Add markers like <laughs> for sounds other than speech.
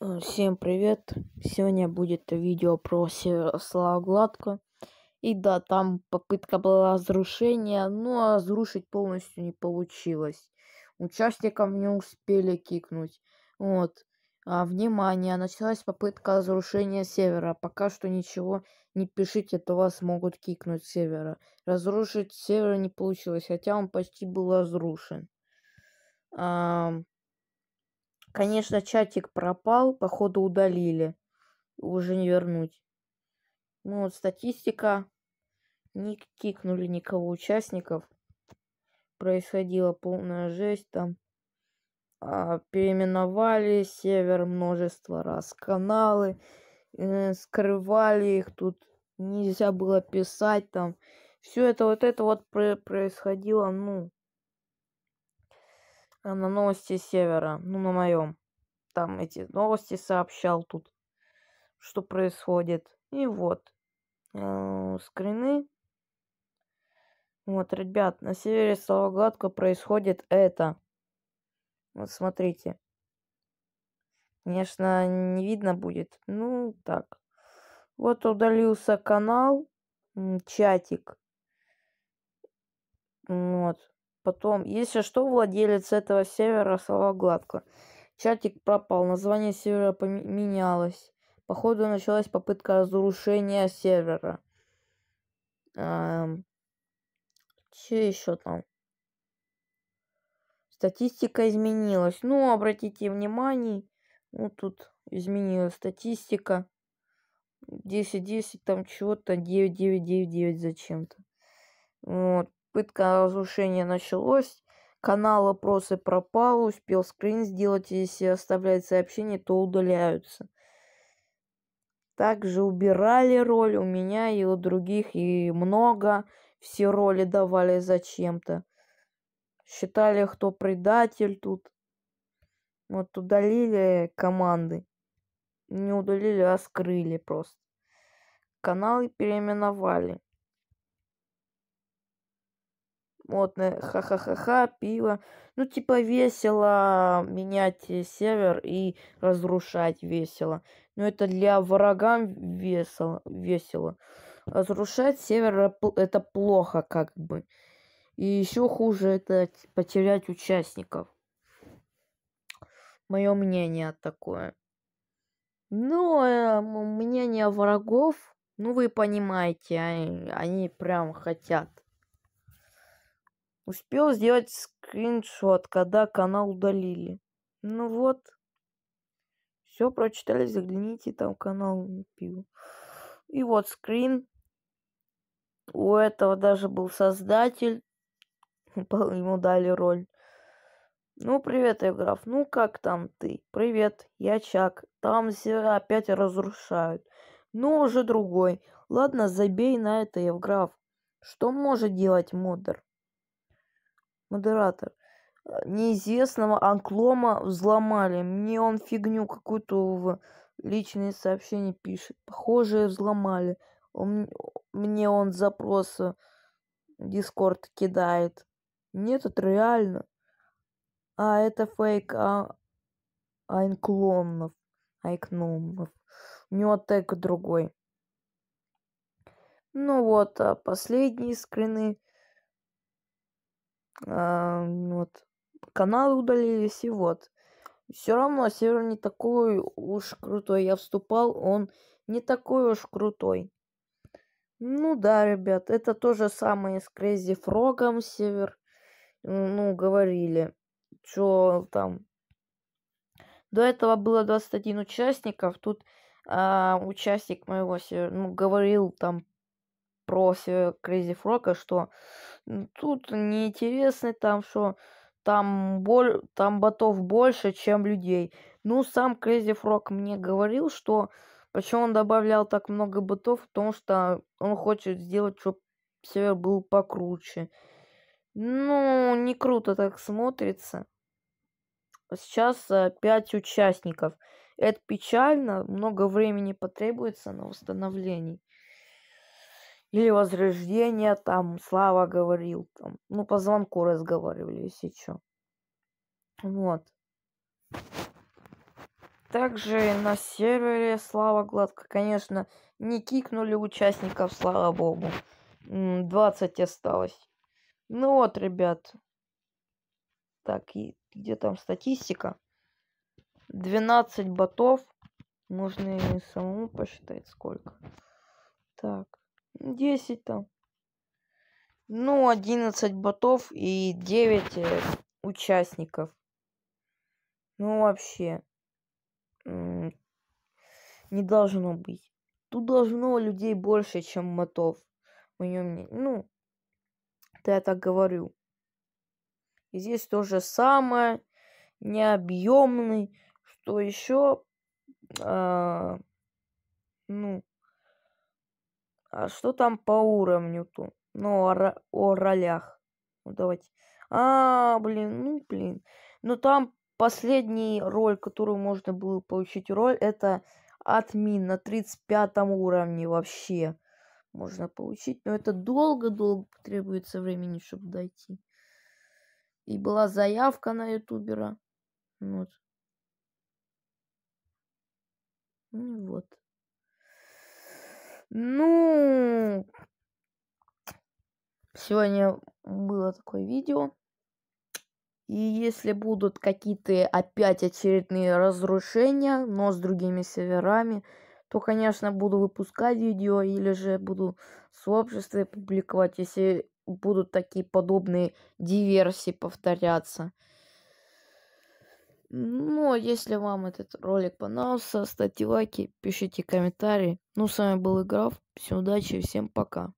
Э, всем привет! Сегодня будет видео про Слава Гладко. И да, там попытка была разрушения, но разрушить полностью не получилось. Участникам не успели кикнуть. Вот. А, внимание, началась попытка разрушения севера. Пока что ничего не пишите, то вас могут кикнуть севера. Разрушить север не получилось, хотя он почти был разрушен. А, Конечно, чатик пропал, походу удалили. Уже не вернуть. Ну вот статистика. Не кикнули никого участников. Происходила полная жесть там. А, переименовали север множество раз. Каналы э, скрывали их тут. Нельзя было писать там. Все это вот это вот происходило, ну, Э, на новости севера, ну на моем. Там эти новости сообщал тут, что происходит. И вот, э, скрины. Вот, ребят, на севере Словогладко происходит это. Вот смотрите. Конечно, не видно будет. Ну, так. Вот удалился канал, чатик. Вот потом. Если что, владелец этого сервера слова гладко. Чатик пропал, название сервера поменялось. Походу началась попытка разрушения сервера. Эм, че еще там? Статистика изменилась. Ну, обратите внимание, ну тут изменилась статистика. 10-10, там чего-то 9-9-9-9 зачем-то. Вот. Пытка разрушения началась. Канал «Опросы» пропал, успел скрин сделать, если оставлять сообщения, то удаляются. Также убирали роль у меня и у других, и много. Все роли давали зачем-то. Считали, кто предатель тут. Вот удалили команды. Не удалили, а скрыли просто. Каналы переименовали модное ха-ха-ха-ха, пиво. Ну, типа, весело менять э, север и разрушать весело. Но это для врагам весело. весело. Разрушать север это плохо, как бы. И еще хуже это потерять типа, участников. Мое мнение такое. Ну, э, мнение врагов, ну вы понимаете, они, а, они прям хотят Успел сделать скриншот, когда канал удалили. Ну вот. Все прочитали, загляните, там канал пил. И вот скрин. У этого даже был создатель. <laughs> Ему дали роль. Ну, привет, Эвграф. Ну, как там ты? Привет, я Чак. Там все опять разрушают. Ну, уже другой. Ладно, забей на это, Евграф. Что может делать Модер? модератор. Э, неизвестного анклома взломали. Мне он фигню какую-то в личные сообщения пишет. Похоже, взломали. Он, мне он запрос Дискорд кидает. Нет, это реально. А это фейк а... Айнклонов. Айкномов. У него тег другой. Ну вот, а последние скрины вот, каналы удалились, и вот. Все равно Север не такой уж крутой. Я вступал, он не такой уж крутой. Ну да, ребят, это то же самое с Крейзи Фрогом север. Ну, говорили, что там. До этого было 21 участников. Тут а, участник моего север, ну, говорил там профи Crazy Frog, а, что ну, тут неинтересно, там что там, боль, там ботов больше, чем людей. Ну, сам Crazy Frog мне говорил, что почему он добавлял так много ботов, потому что он хочет сделать, чтобы сервер был покруче. Ну, не круто так смотрится. Сейчас а, пять участников. Это печально, много времени потребуется на восстановление. Или возрождение, там, Слава говорил, там, ну, по звонку разговаривали, если что. Вот. Также на сервере Слава Гладко, конечно, не кикнули участников, слава богу. 20 осталось. Ну вот, ребят. Так, и где там статистика? 12 ботов. Нужно самому посчитать сколько. Так. 10 там. Ну, 11 ботов и 9 э, участников. Ну, вообще. Э, не должно быть. Тут должно людей больше, чем ботов. Мое мнение. Ну, это я так говорю. И здесь то же самое. Необъемный. Что еще? Э, а, ну, а что там по уровню-то? Ну, о, о ролях. Ну, давайте. А, блин, ну, блин. Ну, там последний роль, которую можно было получить роль, это админ на 35 уровне вообще. Можно получить, но это долго-долго потребуется времени, чтобы дойти. И была заявка на ютубера. Ну вот. Ну вот. Ну, сегодня было такое видео. И если будут какие-то опять очередные разрушения, но с другими серверами, то, конечно, буду выпускать видео или же буду в сообществе публиковать, если будут такие подобные диверсии повторяться. Ну, а если вам этот ролик понравился, ставьте лайки, пишите комментарии. Ну, с вами был Играф. Всем удачи всем пока.